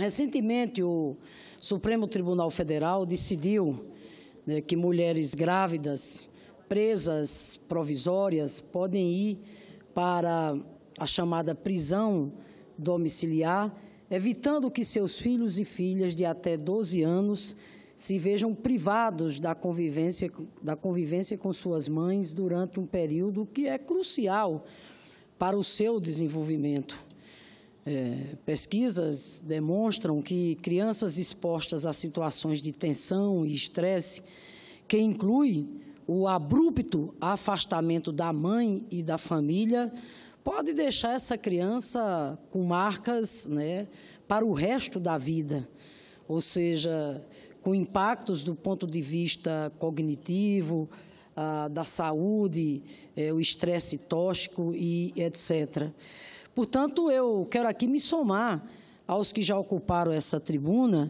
Recentemente, o Supremo Tribunal Federal decidiu né, que mulheres grávidas, presas provisórias, podem ir para a chamada prisão domiciliar, evitando que seus filhos e filhas de até 12 anos se vejam privados da convivência, da convivência com suas mães durante um período que é crucial para o seu desenvolvimento. É, pesquisas demonstram que crianças expostas a situações de tensão e estresse, que inclui o abrupto afastamento da mãe e da família, pode deixar essa criança com marcas né, para o resto da vida, ou seja, com impactos do ponto de vista cognitivo, ah, da saúde, é, o estresse tóxico e etc. Portanto, eu quero aqui me somar aos que já ocuparam essa tribuna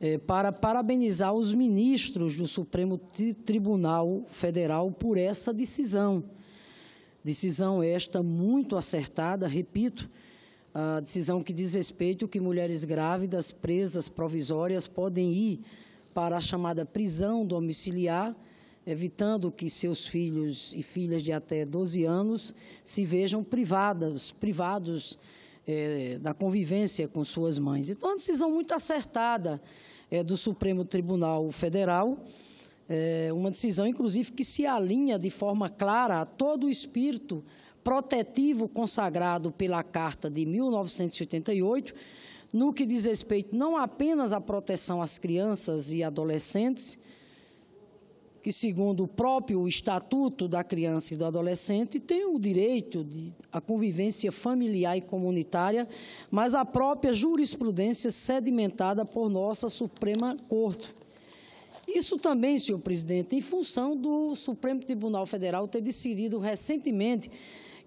eh, para parabenizar os ministros do Supremo Tribunal Federal por essa decisão. Decisão esta muito acertada, repito, a decisão que diz respeito que mulheres grávidas, presas provisórias, podem ir para a chamada prisão domiciliar, evitando que seus filhos e filhas de até 12 anos se vejam privadas, privados é, da convivência com suas mães. Então, uma decisão muito acertada é, do Supremo Tribunal Federal, é, uma decisão, inclusive, que se alinha de forma clara a todo o espírito protetivo consagrado pela Carta de 1988, no que diz respeito não apenas à proteção às crianças e adolescentes, que, segundo o próprio Estatuto da Criança e do Adolescente, tem o direito de a convivência familiar e comunitária, mas a própria jurisprudência sedimentada por nossa Suprema Corte. Isso também, senhor presidente, em função do Supremo Tribunal Federal ter decidido recentemente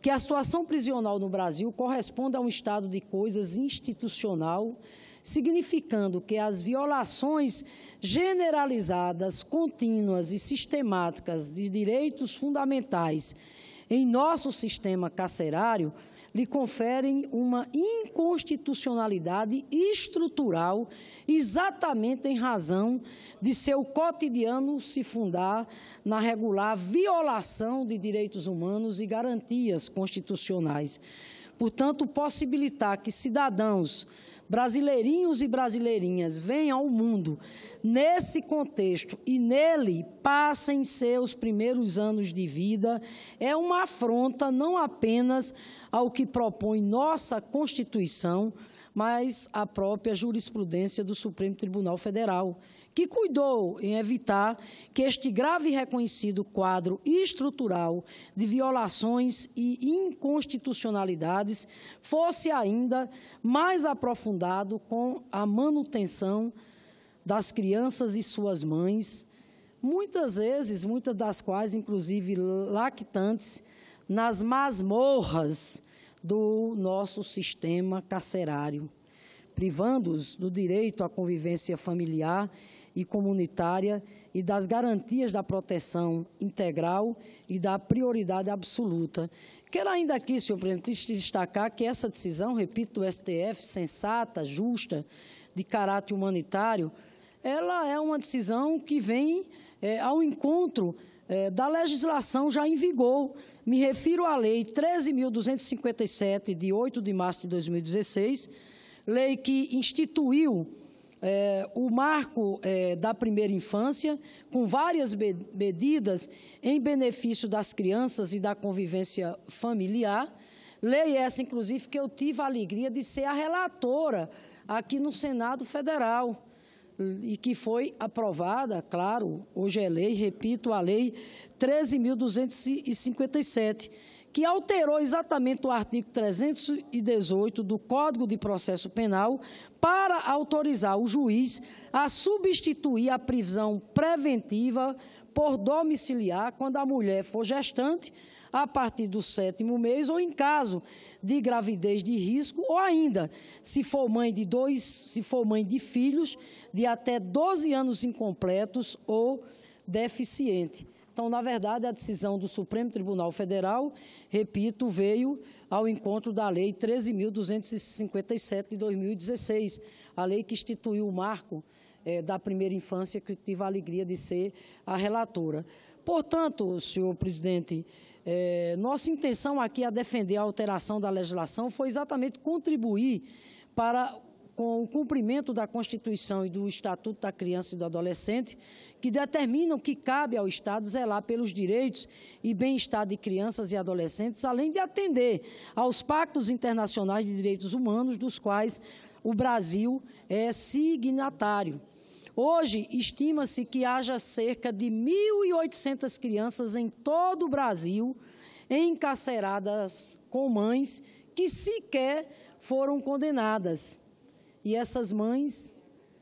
que a situação prisional no Brasil corresponde a um estado de coisas institucional, significando que as violações generalizadas, contínuas e sistemáticas de direitos fundamentais em nosso sistema carcerário lhe conferem uma inconstitucionalidade estrutural, exatamente em razão de seu cotidiano se fundar na regular violação de direitos humanos e garantias constitucionais. Portanto, possibilitar que cidadãos brasileirinhos e brasileirinhas vêm ao mundo nesse contexto e nele passem seus primeiros anos de vida, é uma afronta não apenas ao que propõe nossa Constituição, mas à própria jurisprudência do Supremo Tribunal Federal, que cuidou em evitar que este grave e reconhecido quadro estrutural de violações e inconstitucionalidades fosse ainda mais aprofundado com a manutenção das crianças e suas mães, muitas vezes, muitas das quais, inclusive, lactantes, nas masmorras do nosso sistema carcerário, privando-os do direito à convivência familiar e comunitária e das garantias da proteção integral e da prioridade absoluta. Quero ainda aqui, senhor presidente, destacar que essa decisão, repito, do STF, sensata, justa, de caráter humanitário, ela é uma decisão que vem é, ao encontro é, da legislação já em vigor. Me refiro à Lei 13.257, de 8 de março de 2016, lei que instituiu é, o marco é, da primeira infância, com várias medidas em benefício das crianças e da convivência familiar. Lei essa, inclusive, que eu tive a alegria de ser a relatora aqui no Senado Federal e que foi aprovada, claro, hoje é lei, repito, a Lei 13.257 que alterou exatamente o artigo 318 do Código de Processo Penal para autorizar o juiz a substituir a prisão preventiva por domiciliar quando a mulher for gestante a partir do sétimo mês ou em caso de gravidez de risco ou ainda se for mãe de dois, se for mãe de filhos de até 12 anos incompletos ou deficiente. Então, na verdade, a decisão do Supremo Tribunal Federal, repito, veio ao encontro da Lei 13.257 de 2016, a lei que instituiu o marco eh, da primeira infância, que tive a alegria de ser a relatora. Portanto, senhor presidente, eh, nossa intenção aqui a defender a alteração da legislação foi exatamente contribuir para com o cumprimento da Constituição e do Estatuto da Criança e do Adolescente, que determinam que cabe ao Estado zelar pelos direitos e bem-estar de crianças e adolescentes, além de atender aos pactos internacionais de direitos humanos, dos quais o Brasil é signatário. Hoje, estima-se que haja cerca de 1.800 crianças em todo o Brasil encarceradas com mães que sequer foram condenadas. E essas mães,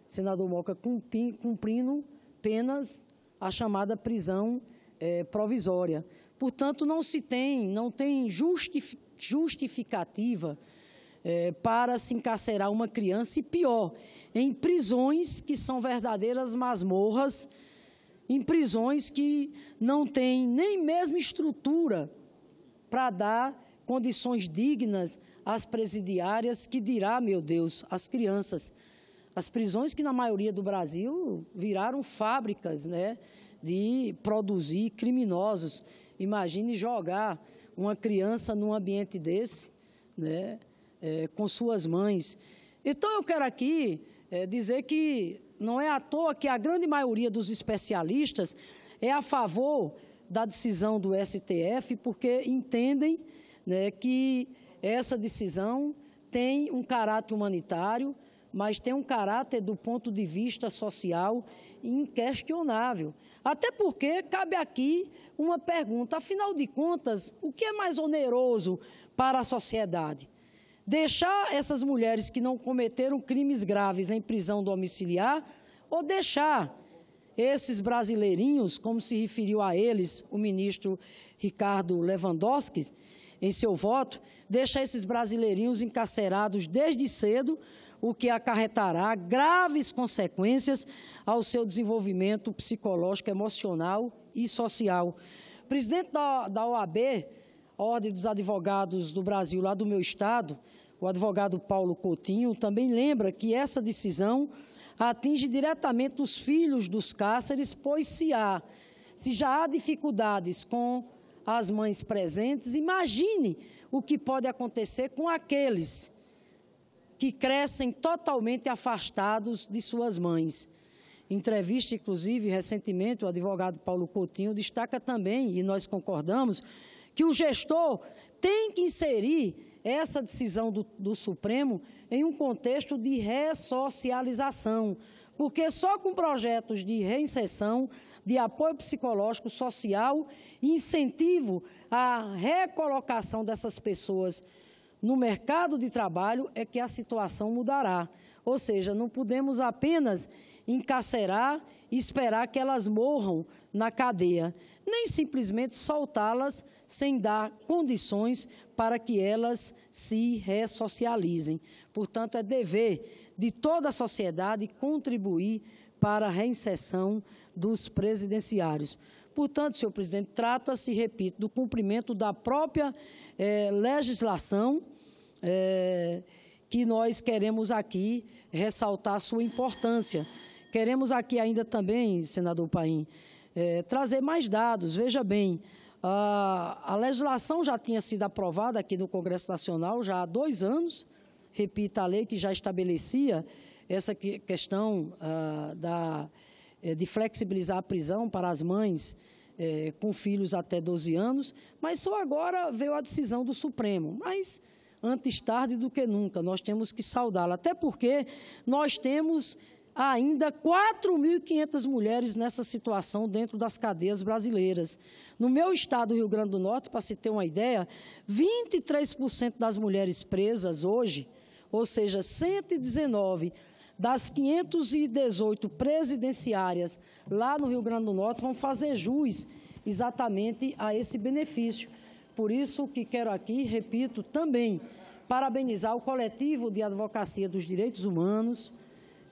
senador Moca, cumprindo penas a chamada prisão é, provisória. Portanto, não se tem, não tem justificativa é, para se encarcerar uma criança e pior, em prisões que são verdadeiras masmorras, em prisões que não têm nem mesmo estrutura para dar condições dignas as presidiárias, que dirá, meu Deus, as crianças. As prisões que na maioria do Brasil viraram fábricas né, de produzir criminosos. Imagine jogar uma criança num ambiente desse, né, é, com suas mães. Então eu quero aqui é, dizer que não é à toa que a grande maioria dos especialistas é a favor da decisão do STF, porque entendem né, que essa decisão tem um caráter humanitário, mas tem um caráter do ponto de vista social inquestionável. Até porque cabe aqui uma pergunta: afinal de contas, o que é mais oneroso para a sociedade? Deixar essas mulheres que não cometeram crimes graves em prisão domiciliar ou deixar esses brasileirinhos, como se referiu a eles o ministro Ricardo Lewandowski, em seu voto, deixa esses brasileirinhos encarcerados desde cedo, o que acarretará graves consequências ao seu desenvolvimento psicológico, emocional e social. Presidente da, da OAB, Ordem dos Advogados do Brasil, lá do meu estado, o advogado Paulo Coutinho, também lembra que essa decisão atinge diretamente os filhos dos cárceres, pois se há, se já há dificuldades com as mães presentes, imagine o que pode acontecer com aqueles que crescem totalmente afastados de suas mães. Entrevista, inclusive, recentemente, o advogado Paulo Coutinho destaca também, e nós concordamos, que o gestor tem que inserir essa decisão do, do Supremo em um contexto de ressocialização, porque só com projetos de reinserção, de apoio psicológico, social, incentivo à recolocação dessas pessoas no mercado de trabalho é que a situação mudará. Ou seja, não podemos apenas encarcerar e esperar que elas morram na cadeia, nem simplesmente soltá-las sem dar condições para que elas se ressocializem. Portanto, é dever de toda a sociedade contribuir para a reinserção dos presidenciários. Portanto, senhor presidente, trata-se, repito, do cumprimento da própria eh, legislação eh, que nós queremos aqui ressaltar sua importância. Queremos aqui ainda também, senador Paim, é, trazer mais dados. Veja bem, a, a legislação já tinha sido aprovada aqui no Congresso Nacional já há dois anos, repita a lei que já estabelecia essa questão ah, da, é, de flexibilizar a prisão para as mães é, com filhos até 12 anos, mas só agora veio a decisão do Supremo. Mas antes tarde do que nunca, nós temos que saudá-la, até porque nós temos ainda 4.500 mulheres nessa situação dentro das cadeias brasileiras. No meu estado, Rio Grande do Norte, para se ter uma ideia, 23% das mulheres presas hoje, ou seja, 119 das 518 presidenciárias lá no Rio Grande do Norte, vão fazer jus exatamente a esse benefício. Por isso que quero aqui, repito, também parabenizar o coletivo de advocacia dos direitos humanos,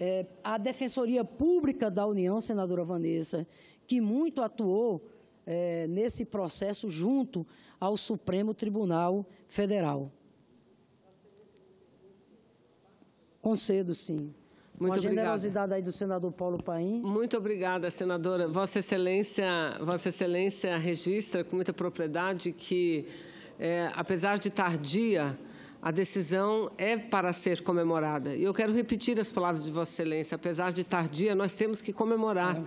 é, a Defensoria Pública da União, senadora Vanessa, que muito atuou é, nesse processo junto ao Supremo Tribunal Federal. Concedo, sim. Muito Com a obrigada. generosidade aí do senador Paulo Paim. Muito obrigada, senadora. Vossa Excelência, Vossa Excelência registra com muita propriedade que, é, apesar de tardia, a decisão é para ser comemorada. E eu quero repetir as palavras de Vossa Excelência. Apesar de tardia, nós temos que comemorar. É.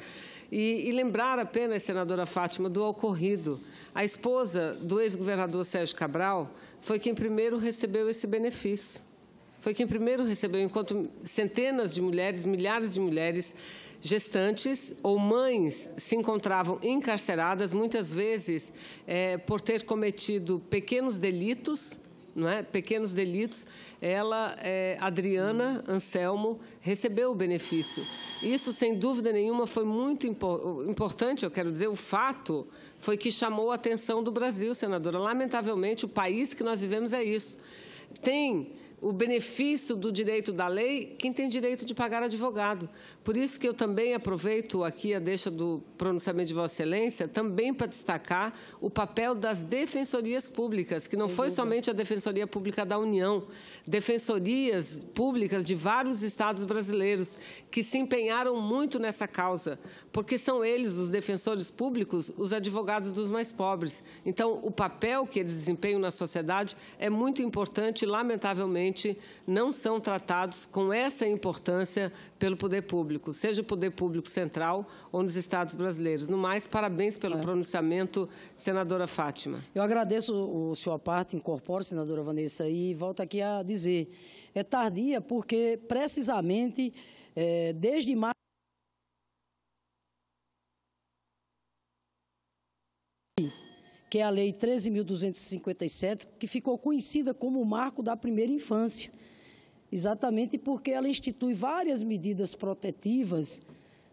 E, e, lembrar apenas, senadora Fátima, do ocorrido. A esposa do ex-governador Sérgio Cabral foi quem primeiro recebeu esse benefício. Foi quem primeiro recebeu, enquanto centenas de mulheres, milhares de mulheres gestantes ou mães se encontravam encarceradas, muitas vezes é, por ter cometido pequenos delitos não é? pequenos delitos, ela, é, Adriana Anselmo, recebeu o benefício. Isso, sem dúvida nenhuma, foi muito impo importante, eu quero dizer, o fato foi que chamou a atenção do Brasil, senadora. Lamentavelmente, o país que nós vivemos é isso. Tem o benefício do direito da lei quem tem direito de pagar advogado. Por isso que eu também aproveito aqui a deixa do pronunciamento de Vossa Excelência também para destacar o papel das defensorias públicas, que não foi somente a Defensoria Pública da União, defensorias públicas de vários estados brasileiros que se empenharam muito nessa causa, porque são eles, os defensores públicos, os advogados dos mais pobres. Então, o papel que eles desempenham na sociedade é muito importante, lamentavelmente, infelizmente, não são tratados com essa importância pelo poder público, seja o poder público central ou nos estados brasileiros. No mais, parabéns pelo é. pronunciamento, senadora Fátima. Eu agradeço o senhor parte, incorporo, senadora Vanessa, e volto aqui a dizer, é tardia porque precisamente é, desde março que é a Lei 13.257, que ficou conhecida como o marco da primeira infância, exatamente porque ela institui várias medidas protetivas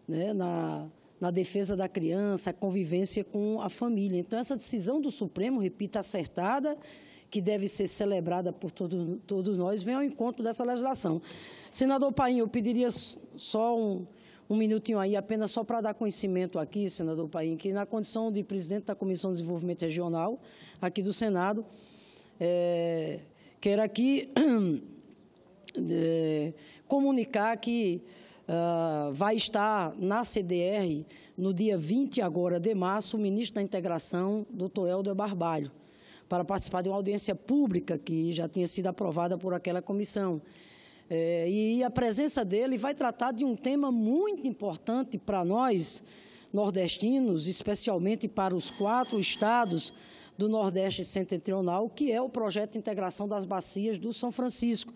né, na, na defesa da criança, a convivência com a família. Então, essa decisão do Supremo, repito, acertada, que deve ser celebrada por todo, todos nós, vem ao encontro dessa legislação. Senador Paim, eu pediria só um, um minutinho aí apenas só para dar conhecimento aqui, senador Paim, que na condição de presidente da Comissão de Desenvolvimento Regional aqui do Senado, é, quero aqui é, comunicar que Uh, vai estar na CDR no dia 20 agora de março o ministro da Integração, doutor Helder Barbalho, para participar de uma audiência pública que já tinha sido aprovada por aquela comissão. É, e a presença dele vai tratar de um tema muito importante para nós, nordestinos, especialmente para os quatro estados do Nordeste Setentrional, que é o projeto de integração das bacias do São Francisco.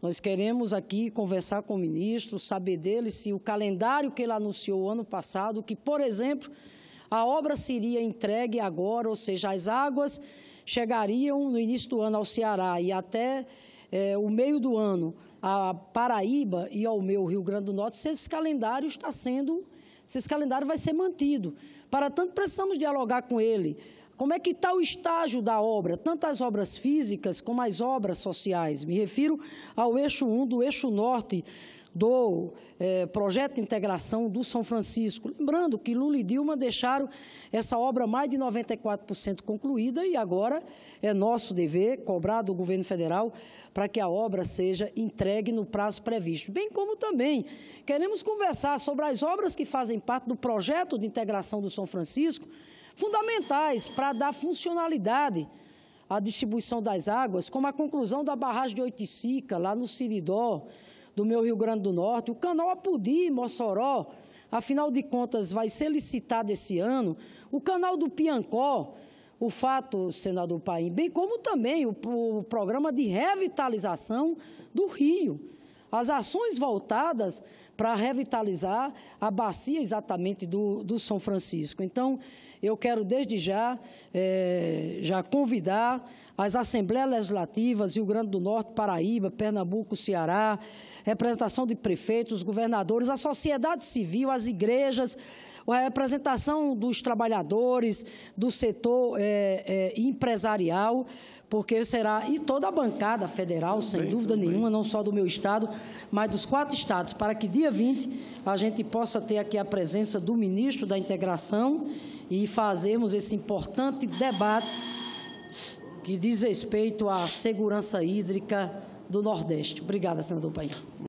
Nós queremos aqui conversar com o ministro, saber dele se o calendário que ele anunciou ano passado, que, por exemplo, a obra seria entregue agora, ou seja, as águas chegariam no início do ano ao Ceará e até é, o meio do ano, a Paraíba e ao meu Rio Grande do Norte, se esse calendário está sendo, se esse calendário vai ser mantido. Para tanto, precisamos dialogar com ele. Como é que está o estágio da obra, tanto as obras físicas como as obras sociais? Me refiro ao eixo 1 do eixo norte do é, projeto de integração do São Francisco. Lembrando que Lula e Dilma deixaram essa obra mais de 94% concluída e agora é nosso dever cobrar do governo federal para que a obra seja entregue no prazo previsto. Bem como também queremos conversar sobre as obras que fazem parte do projeto de integração do São Francisco, fundamentais para dar funcionalidade à distribuição das águas, como a conclusão da barragem de Oiticica, lá no Siridó, do meu Rio Grande do Norte, o canal Apudi, Mossoró, afinal de contas, vai ser licitado esse ano, o canal do Piancó, o fato, senador Paim, bem como também o, o programa de revitalização do Rio. As ações voltadas para revitalizar a bacia exatamente do, do São Francisco. Então, eu quero desde já, é, já convidar as Assembleias Legislativas, Rio Grande do Norte, Paraíba, Pernambuco, Ceará, representação de prefeitos, governadores, a sociedade civil, as igrejas, a representação dos trabalhadores, do setor é, é, empresarial, porque será, e toda a bancada federal, sem bem, dúvida nenhuma, bem. não só do meu Estado, mas dos quatro estados, para que dia 20 a gente possa ter aqui a presença do ministro da Integração e fazermos esse importante debate que diz respeito à segurança hídrica do Nordeste. Obrigada, senador Paim.